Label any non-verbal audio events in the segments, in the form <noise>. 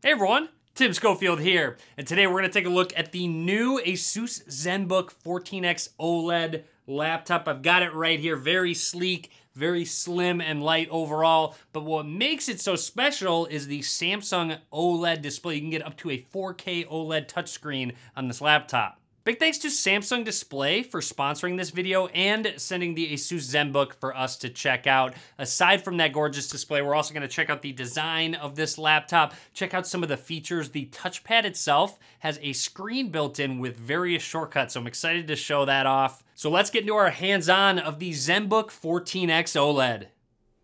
Hey everyone, Tim Schofield here, and today we're going to take a look at the new Asus ZenBook 14X OLED laptop. I've got it right here, very sleek, very slim and light overall, but what makes it so special is the Samsung OLED display. You can get up to a 4K OLED touchscreen on this laptop. Big thanks to Samsung Display for sponsoring this video and sending the ASUS ZenBook for us to check out. Aside from that gorgeous display, we're also gonna check out the design of this laptop, check out some of the features. The touchpad itself has a screen built in with various shortcuts, so I'm excited to show that off. So let's get into our hands-on of the ZenBook 14X OLED.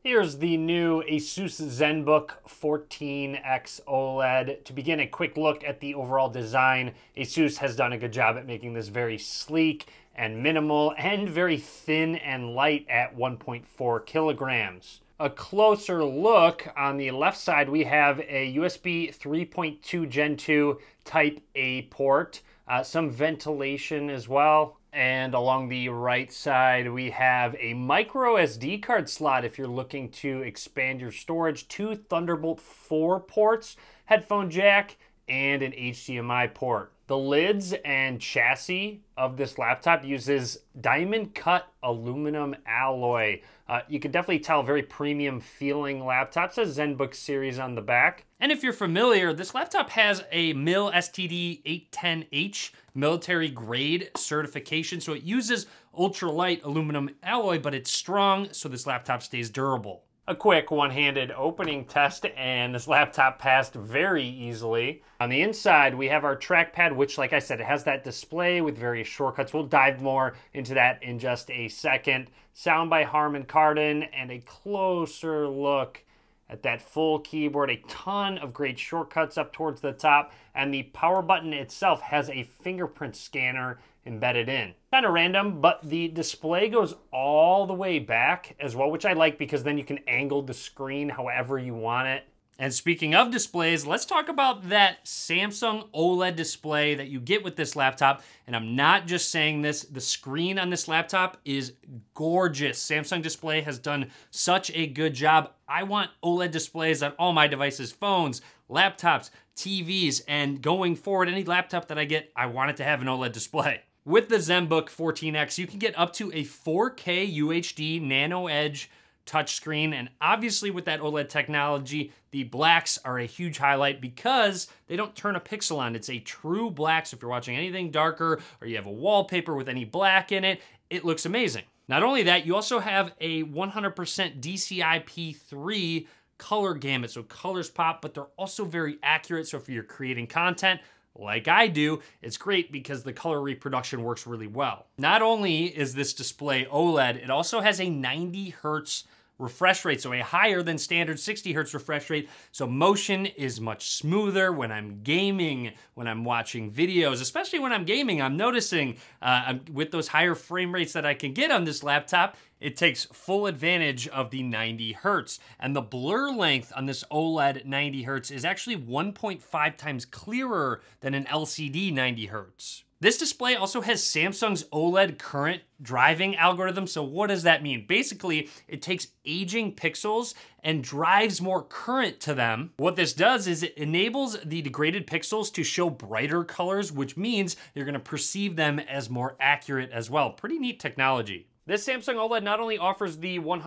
Here's the new ASUS ZenBook 14X OLED. To begin a quick look at the overall design, ASUS has done a good job at making this very sleek and minimal and very thin and light at 1.4 kilograms. A closer look on the left side, we have a USB 3.2 Gen 2 Type A port, uh, some ventilation as well. And along the right side, we have a micro SD card slot if you're looking to expand your storage. Two Thunderbolt 4 ports, headphone jack, and an HDMI port. The lids and chassis of this laptop uses diamond cut aluminum alloy. Uh, you can definitely tell very premium feeling laptop. It says ZenBook series on the back. And if you're familiar, this laptop has a MIL STD 810H military grade certification. So it uses ultralight aluminum alloy, but it's strong, so this laptop stays durable a quick one-handed opening test and this laptop passed very easily. On the inside, we have our trackpad, which like I said, it has that display with various shortcuts. We'll dive more into that in just a second. Sound by Harman Kardon and a closer look at that full keyboard, a ton of great shortcuts up towards the top, and the power button itself has a fingerprint scanner embedded in. Kind of random, but the display goes all the way back as well, which I like because then you can angle the screen however you want it. And speaking of displays, let's talk about that Samsung OLED display that you get with this laptop. And I'm not just saying this, the screen on this laptop is gorgeous. Samsung Display has done such a good job. I want OLED displays on all my devices, phones, laptops, TVs, and going forward, any laptop that I get, I want it to have an OLED display. <laughs> With the ZenBook 14X, you can get up to a 4K UHD Nano Edge touchscreen. And obviously, with that OLED technology, the blacks are a huge highlight because they don't turn a pixel on. It's a true black. So if you're watching anything darker or you have a wallpaper with any black in it, it looks amazing. Not only that, you also have a 100% DCI-P3 color gamut. So colors pop, but they're also very accurate. So if you're creating content, like I do, it's great because the color reproduction works really well. Not only is this display OLED, it also has a 90 hertz refresh rate, so a higher than standard 60 hertz refresh rate. So motion is much smoother when I'm gaming, when I'm watching videos, especially when I'm gaming. I'm noticing uh, with those higher frame rates that I can get on this laptop, it takes full advantage of the 90 hertz, and the blur length on this OLED 90 hertz is actually 1.5 times clearer than an LCD 90 hertz. This display also has Samsung's OLED current driving algorithm. So what does that mean? Basically, it takes aging pixels and drives more current to them. What this does is it enables the degraded pixels to show brighter colors, which means you're gonna perceive them as more accurate as well. Pretty neat technology. This Samsung OLED not only offers the 100%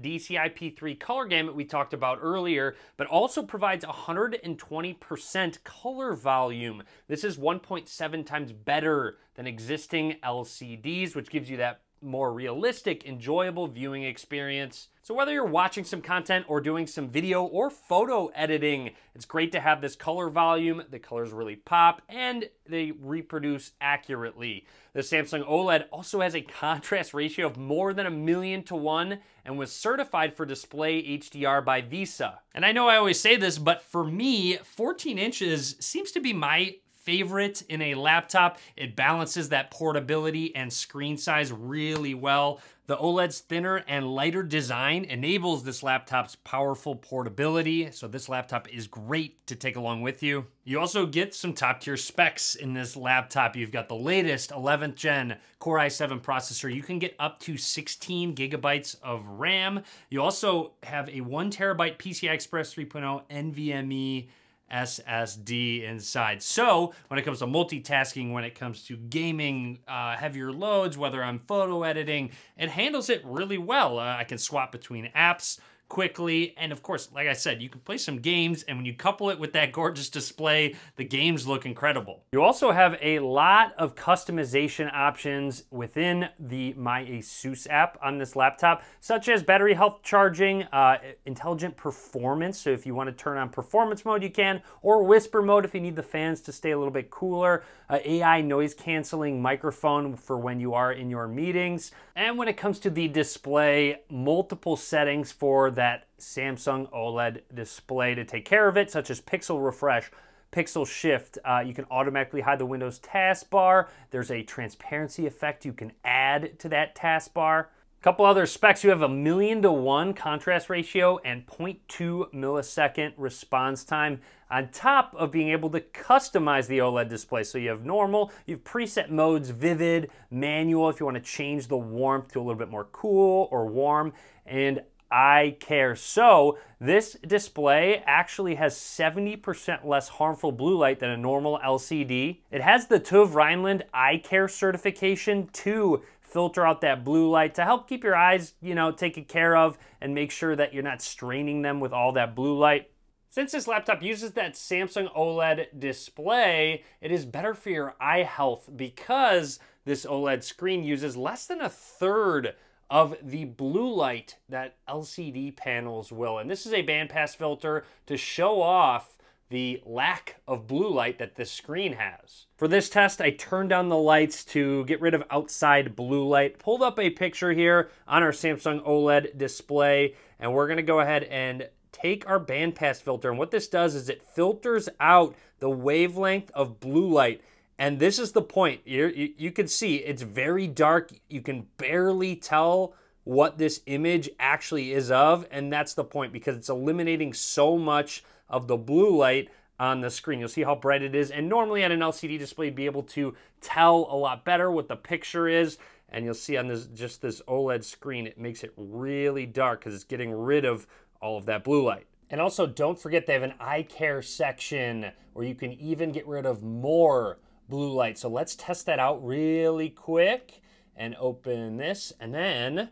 DCI-P3 color gamut we talked about earlier, but also provides 120% color volume. This is 1.7 times better than existing LCDs, which gives you that more realistic, enjoyable viewing experience. So whether you're watching some content or doing some video or photo editing, it's great to have this color volume, the colors really pop, and they reproduce accurately. The Samsung OLED also has a <laughs> contrast ratio of more than a million to one and was certified for display HDR by Visa. And I know I always say this, but for me, 14 inches seems to be my favorite in a laptop. It balances that portability and screen size really well. The OLED's thinner and lighter design enables this laptop's powerful portability, so this laptop is great to take along with you. You also get some top tier specs in this laptop. You've got the latest 11th gen Core i7 processor. You can get up to 16 gigabytes of RAM. You also have a one terabyte PCI Express 3.0 NVMe SSD inside. So when it comes to multitasking, when it comes to gaming uh, heavier loads, whether I'm photo editing, it handles it really well. Uh, I can swap between apps quickly. And of course, like I said, you can play some games, and when you couple it with that gorgeous display, the games look incredible. You also have a lot of customization options within the My ASUS app on this laptop, such as battery health charging, uh, intelligent performance. So if you want to turn on performance mode, you can, or whisper mode if you need the fans to stay a little bit cooler, uh, AI noise canceling microphone for when you are in your meetings. And when it comes to the display, multiple settings for that that Samsung OLED display to take care of it, such as pixel refresh, pixel shift. Uh, you can automatically hide the Windows taskbar. There's a transparency effect you can add to that taskbar. A couple other specs, you have a million to one contrast ratio and 0.2 millisecond response time on top of being able to customize the OLED display. So you have normal, you have preset modes, vivid, manual, if you wanna change the warmth to a little bit more cool or warm, and I care. So this display actually has 70% less harmful blue light than a normal LCD. It has the TÜV Rhineland Eye Care certification to filter out that blue light to help keep your eyes, you know, taken care of and make sure that you're not straining them with all that blue light. Since this laptop uses that Samsung OLED display, it is better for your eye health because this OLED screen uses less than a third of the blue light that LCD panels will. And this is a bandpass filter to show off the lack of blue light that this screen has. For this test, I turned down the lights to get rid of outside blue light. Pulled up a picture here on our Samsung OLED display, and we're gonna go ahead and take our bandpass filter. And what this does is it filters out the wavelength of blue light and this is the point. You're, you you can see it's very dark. You can barely tell what this image actually is of, and that's the point because it's eliminating so much of the blue light on the screen. You'll see how bright it is, and normally on an LCD display, be able to tell a lot better what the picture is, and you'll see on this just this OLED screen, it makes it really dark because it's getting rid of all of that blue light. And also, don't forget they have an eye care section where you can even get rid of more blue light. So let's test that out really quick and open this and then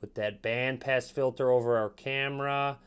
put that bandpass filter over our camera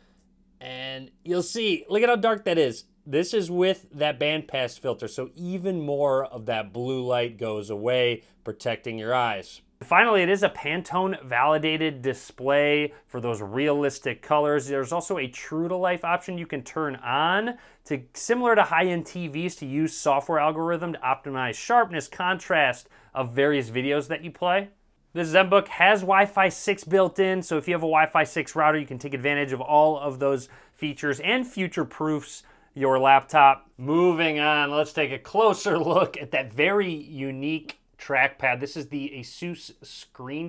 and you'll see, look at how dark that is. This is with that bandpass filter, so even more of that blue light goes away, protecting your eyes. Finally, it is a Pantone validated display for those realistic colors. There's also a true to life option you can turn on to similar to high-end TVs to use software algorithm to optimize sharpness, contrast of various videos that you play. The ZenBook has Wi-Fi 6 built in, so if you have a Wi-Fi 6 router, you can take advantage of all of those features and future proofs your laptop. Moving on, let's take a closer <laughs> look at that very unique trackpad. This is the Asus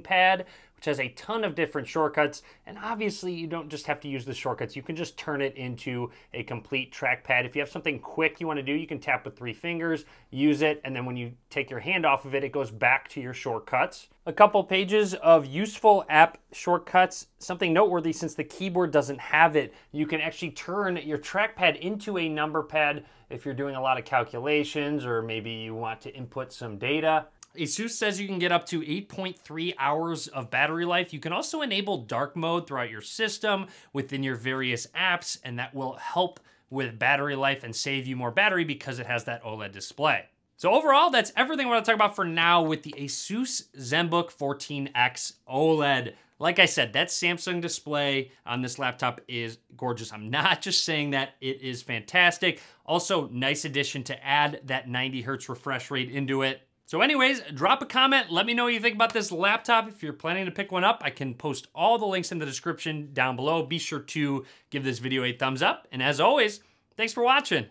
Pad, which has a ton of different shortcuts. And obviously, you don't just have to use the shortcuts. You can just turn it into a complete trackpad. If you have something quick you want to do, you can tap with three fingers, use it, and then when you take your hand off of it, it goes back to your shortcuts. A couple pages of useful app shortcuts. Something noteworthy since the keyboard doesn't have it, you can actually turn your trackpad into a number pad if you're doing a lot of calculations or maybe you want to input some data. ASUS says you can get up to 8.3 hours of battery life. You can also enable dark mode throughout your system within your various apps, and that will help with battery life and save you more battery because it has that OLED display. So overall, that's everything we're gonna talk about for now with the ASUS ZenBook 14X OLED. Like I said, that Samsung display on this laptop is gorgeous. I'm not just saying that, it is fantastic. Also, nice addition to add that 90 hertz refresh rate into it. So anyways, drop a comment. Let me know what you think about this laptop. If you're planning to pick one up, I can post all the links in the description down below. Be sure to give this video a thumbs up. And as always, thanks for watching.